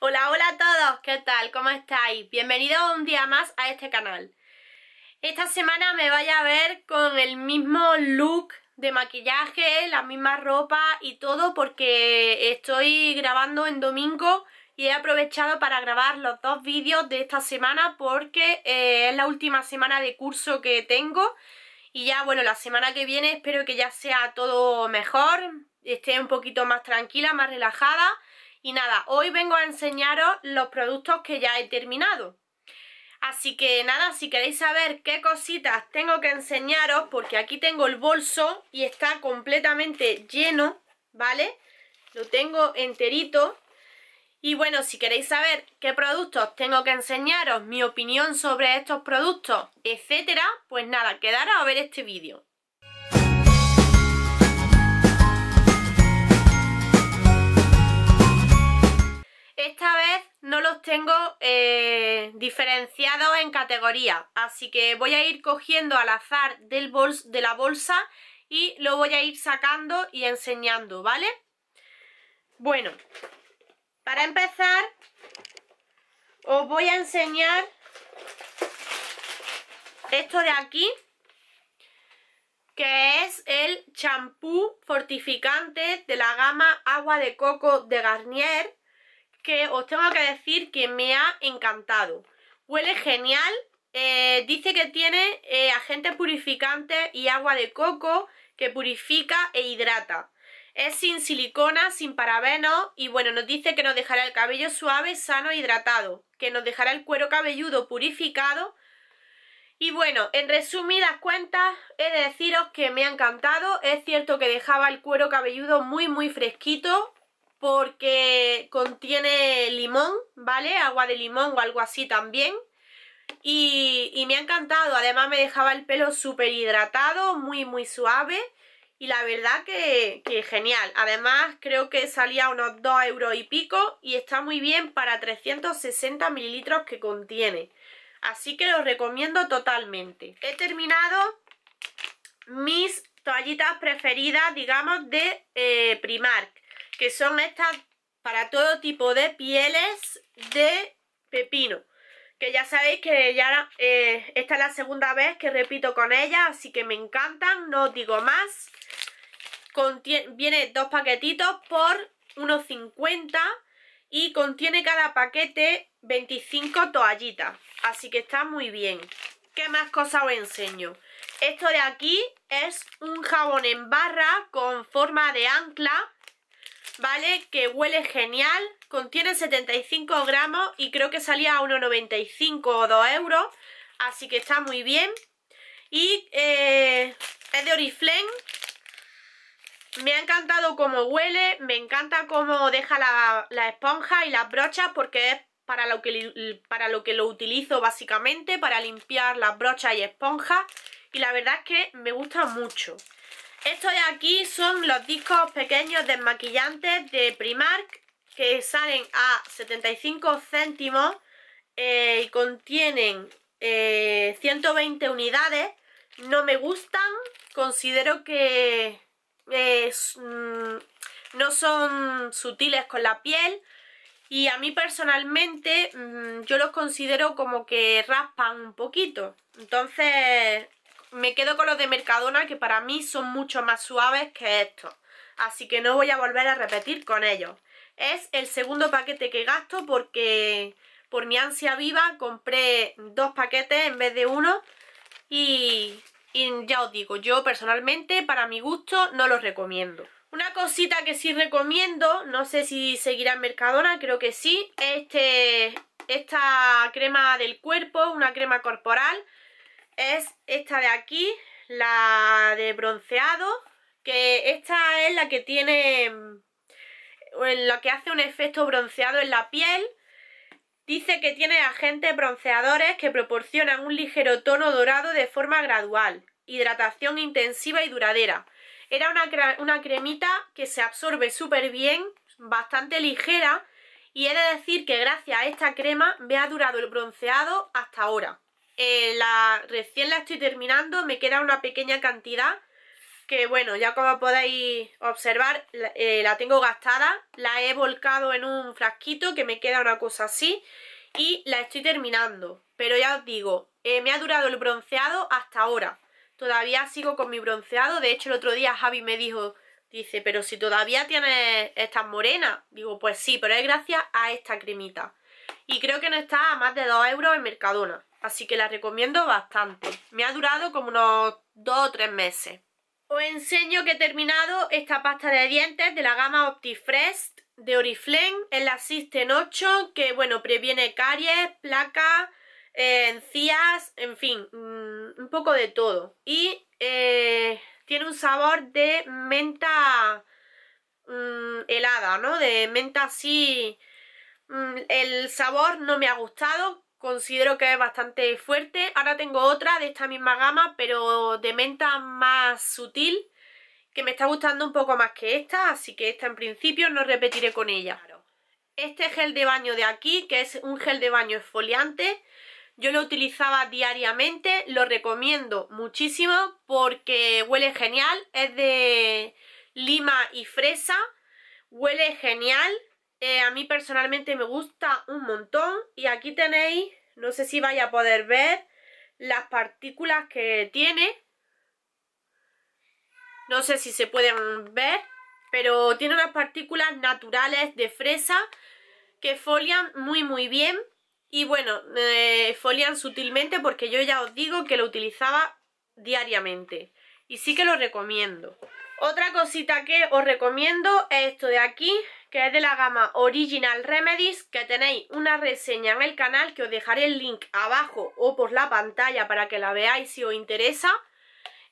Hola, hola a todos, ¿qué tal? ¿Cómo estáis? Bienvenidos un día más a este canal. Esta semana me vaya a ver con el mismo look de maquillaje, la misma ropa y todo porque estoy grabando en domingo y he aprovechado para grabar los dos vídeos de esta semana porque eh, es la última semana de curso que tengo y ya bueno, la semana que viene espero que ya sea todo mejor, esté un poquito más tranquila, más relajada y nada, hoy vengo a enseñaros los productos que ya he terminado. Así que nada, si queréis saber qué cositas tengo que enseñaros, porque aquí tengo el bolso y está completamente lleno, ¿vale? Lo tengo enterito. Y bueno, si queréis saber qué productos tengo que enseñaros, mi opinión sobre estos productos, etcétera, pues nada, quedaros a ver este vídeo. Esta vez no los tengo eh, diferenciados en categoría, así que voy a ir cogiendo al azar del bols de la bolsa y lo voy a ir sacando y enseñando, ¿vale? Bueno, para empezar os voy a enseñar esto de aquí, que es el champú fortificante de la gama agua de coco de Garnier que os tengo que decir que me ha encantado. Huele genial, eh, dice que tiene eh, agentes purificantes y agua de coco que purifica e hidrata. Es sin silicona, sin parabenos y bueno, nos dice que nos dejará el cabello suave, sano e hidratado, que nos dejará el cuero cabelludo purificado. Y bueno, en resumidas cuentas, he de deciros que me ha encantado. Es cierto que dejaba el cuero cabelludo muy muy fresquito, porque contiene limón, ¿vale? Agua de limón o algo así también. Y, me ha encantado, además me dejaba el pelo súper hidratado, muy muy suave. Y la verdad que, genial. Además creo que salía unos 2 euros y pico y está muy bien para 360 mililitros que contiene. Así que lo recomiendo totalmente. He terminado mis toallitas preferidas, digamos, de eh, Primark que son estas para todo tipo de pieles de pepino. Que ya sabéis que ya eh, esta es la segunda vez que repito con ellas, así que me encantan, no os digo más. viene dos paquetitos por unos 50 y contiene cada paquete 25 toallitas, así que está muy bien. ¿Qué más cosas os enseño? Esto de aquí es un jabón en barra con forma de ancla ¿vale? Que huele genial, contiene 75 gramos y creo que salía a 1,95 o 2 euros, así que está muy bien. Y eh, es de Oriflame, me ha encantado cómo huele, me encanta cómo deja la, la esponja y las brochas porque es para lo, que, para lo que lo utilizo básicamente, para limpiar las brochas y esponjas. Y la verdad es que me gusta mucho. Estos de aquí son los discos pequeños desmaquillantes de Primark que salen a 75 céntimos eh, y contienen 120 eh, unidades. No me gustan, considero que mm, no son sutiles con la piel y a mí personalmente mm, yo los considero como que raspan un poquito. Entonces me quedo con los de Mercadona que para mí son mucho más suaves que estos. Así que no voy a volver a repetir con ellos. Es el segundo paquete que gasto porque por mi ansia viva compré dos paquetes en vez de uno. Y, ya os digo, yo personalmente para mi gusto no los recomiendo. Una cosita que sí recomiendo, no sé si seguirá en Mercadona, creo que sí, este, esta crema del cuerpo, una crema corporal es esta de aquí, la de bronceado, que esta es la que tiene, mm, la que hace un efecto bronceado en la piel. Dice que tiene agentes bronceadores que proporcionan un ligero tono dorado de forma gradual, hidratación intensiva y duradera. Era una, una cremita que se absorbe súper bien, bastante ligera, y he de decir que gracias a esta crema me ha durado el bronceado hasta ahora. Eh, la, recién la estoy terminando, me queda una pequeña cantidad que bueno, ya como podéis observar, eh, la, tengo gastada, la he volcado en un frasquito que me queda una cosa así y la estoy terminando, pero ya os digo, eh, me ha durado el bronceado hasta ahora, todavía sigo con mi bronceado, de hecho el otro día Javi me dijo, dice, pero si todavía tienes estas morenas, digo, pues sí, pero es gracias a esta cremita y creo que no está a más de 2 euros en Mercadona Así que la recomiendo bastante. Me ha durado como unos 2 o 3 meses. Os enseño que he terminado esta pasta de dientes de la gama Optifresh de Oriflame. Es la System 8 que, bueno, previene caries, placas, eh, encías, en fin, mm, un poco de todo. Y eh, tiene un sabor de menta mm, helada, ¿no? De menta así... Mm, el sabor no me ha gustado, considero que es bastante fuerte. Ahora tengo otra de esta misma gama, pero de menta más sutil, que me está gustando un poco más que esta, así que esta en principio no repetiré con ella. Este gel de baño de aquí, que es un gel de baño esfoliante, yo lo utilizaba diariamente, lo recomiendo muchísimo porque huele genial, es de lima y fresa, huele genial, eh, a mí personalmente me gusta un montón y aquí tenéis, no sé si vais a poder ver las partículas que tiene no sé si se pueden ver pero tiene unas partículas naturales de fresa que folian muy muy bien y bueno, eh, folian sutilmente porque yo ya os digo que lo utilizaba diariamente y sí que lo recomiendo otra cosita que os recomiendo es esto de aquí que es de la gama Original Remedies, que tenéis una reseña en el canal, que os dejaré el link abajo o por la pantalla para que la veáis si os interesa.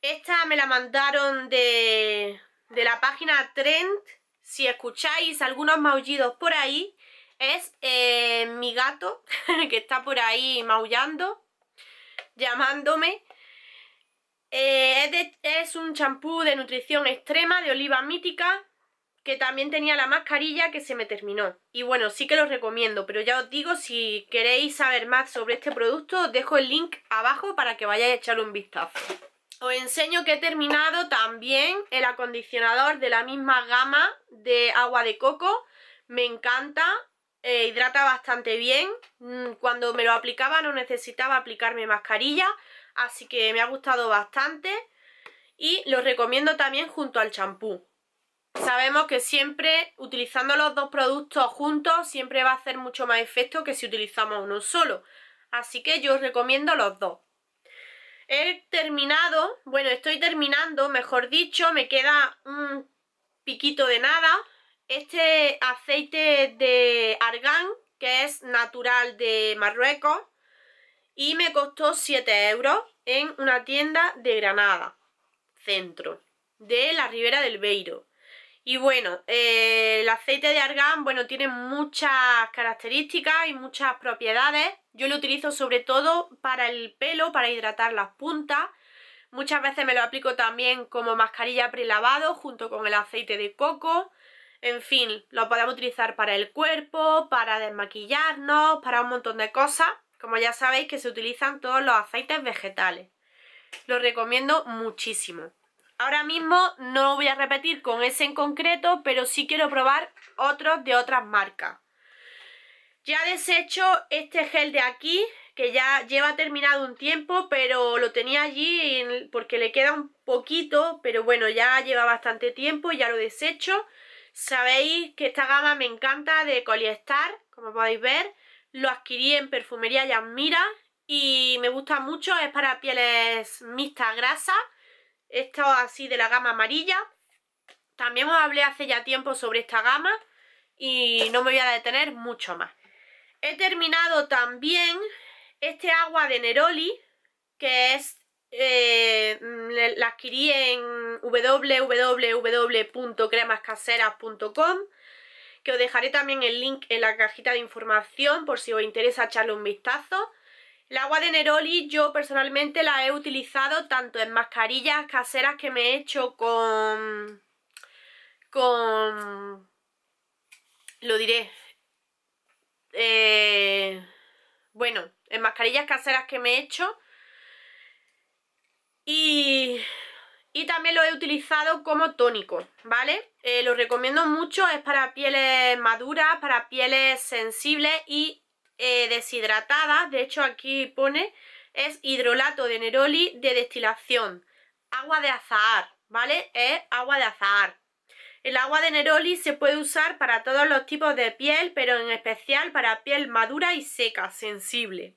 Esta me la mandaron de, de la página Trend, si escucháis algunos maullidos por ahí, es eh, mi gato, que está por ahí maullando, llamándome. Eh, es, es un champú de nutrición extrema de oliva mítica que también tenía la mascarilla que se me terminó. Y bueno, sí que lo recomiendo, pero ya os digo, si queréis saber más sobre este producto, os dejo el link abajo para que vayáis a echarle un vistazo. Os enseño que he terminado también el acondicionador de la misma gama de agua de coco. Me encanta, eh, hidrata bastante bien. Mm, cuando me lo aplicaba no necesitaba aplicarme mascarilla, así que me ha gustado bastante. Y lo recomiendo también junto al champú. Sabemos que siempre utilizando los dos productos juntos siempre va a hacer mucho más efecto que si utilizamos uno solo. Así que yo os recomiendo los dos. He terminado, bueno, estoy terminando, mejor dicho, me queda un piquito de nada. Este aceite de argán, que es natural de Marruecos, y me costó 7 euros en una tienda de Granada, centro, de la Ribera del Beiro. Y bueno, eh, el aceite de argán, bueno, tiene muchas características y muchas propiedades. Yo lo utilizo sobre todo para el pelo, para hidratar las puntas. Muchas veces me lo aplico también como mascarilla prelavado junto con el aceite de coco. En fin, lo podemos utilizar para el cuerpo, para desmaquillarnos, para un montón de cosas. Como ya sabéis que se utilizan todos los aceites vegetales. Lo recomiendo muchísimo. Ahora mismo no lo voy a repetir con ese en concreto, pero sí quiero probar otros de otras marcas. Ya desecho este gel de aquí, que ya lleva terminado un tiempo, pero lo tenía allí porque le queda un poquito, pero bueno, ya lleva bastante tiempo, y ya lo desecho. Sabéis que esta gama me encanta de Coliestar, como podéis ver. Lo adquirí en Perfumería Yasmira y me gusta mucho, es para pieles mixtas grasas esto así de la gama amarilla. También os hablé hace ya tiempo sobre esta gama y no me voy a detener mucho más. He terminado también este agua de Neroli, que es... Eh, la adquirí en www.cremascaseras.com que os dejaré también el link en la cajita de información por si os interesa echarle un vistazo. El agua de Neroli yo personalmente la he utilizado tanto en mascarillas caseras que me he hecho con... con... lo diré... Eh, bueno, en mascarillas caseras que me he hecho y, y también lo he utilizado como tónico, ¿vale? Eh, lo recomiendo mucho, es para pieles maduras, para pieles sensibles y eh, deshidratada, de hecho aquí pone, es hidrolato de neroli de destilación, agua de azahar, ¿vale? Es agua de azahar. El agua de neroli se puede usar para todos los tipos de piel, pero en especial para piel madura y seca, sensible.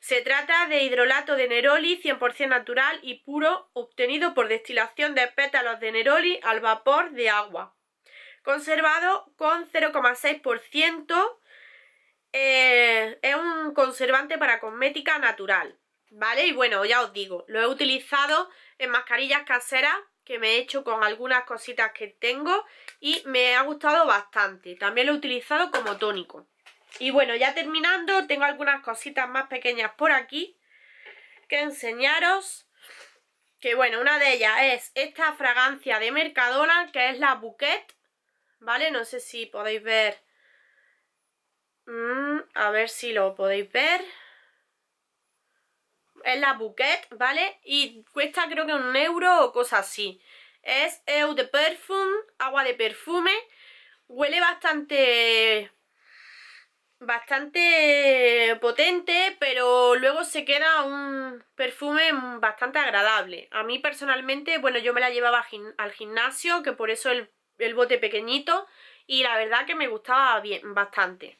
Se trata de hidrolato de neroli 100% natural y puro obtenido por destilación de pétalos de neroli al vapor de agua. Conservado con 0,6% eh, es un conservante para cosmética natural, ¿vale? Y bueno, ya os digo, lo he utilizado en mascarillas caseras que me he hecho con algunas cositas que tengo y me ha gustado bastante. También lo he utilizado como tónico. Y bueno, ya terminando, tengo algunas cositas más pequeñas por aquí que enseñaros. Que bueno, una de ellas es esta fragancia de Mercadona, que es la Bouquet, ¿vale? No sé si podéis ver Mm, a ver si lo podéis ver. Es la Bouquet, ¿vale? Y cuesta creo que un euro o cosa así. Es Eau de Perfume, agua de perfume. Huele bastante... Bastante potente, pero luego se queda un perfume bastante agradable. A mí personalmente, bueno, yo me la llevaba al gimnasio, que por eso el, el bote pequeñito, y la verdad que me gustaba bien, bastante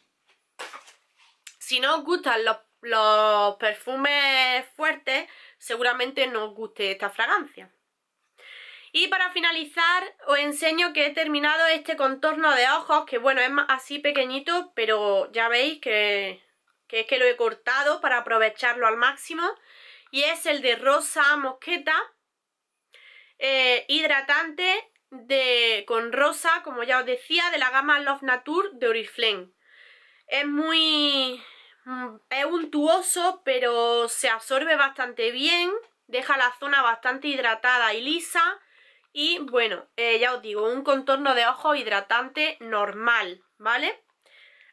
si no os gustan los, perfumes fuertes, seguramente no os guste esta fragancia. Y para finalizar os enseño que he terminado este contorno de ojos, que bueno, es así pequeñito, pero ya veis que, que es que lo he cortado para aprovecharlo al máximo. Y es el de rosa mosqueta, eh, hidratante de, con rosa, como ya os decía, de la gama Love Nature de Oriflame. Es muy, Mm, es untuoso, pero se absorbe bastante bien, deja la zona bastante hidratada y lisa. Y bueno, eh, ya os digo, un contorno de ojos hidratante normal, ¿vale?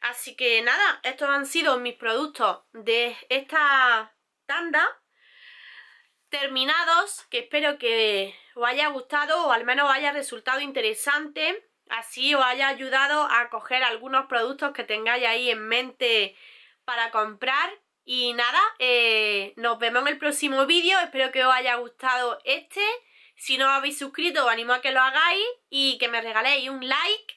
Así que nada, estos han sido mis productos de esta tanda terminados, que espero que os haya gustado o al menos os haya resultado interesante, así os haya ayudado a coger algunos productos que tengáis ahí en mente para comprar. Y nada, eh, nos vemos en el próximo vídeo. Espero que os haya gustado este. Si no os habéis suscrito, os animo a que lo hagáis y que me regaléis un like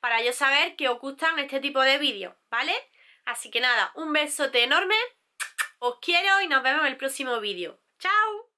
para yo saber que os gustan este tipo de vídeos, ¿vale? Así que nada, un besote enorme, os quiero y nos vemos en el próximo vídeo. ¡Chao!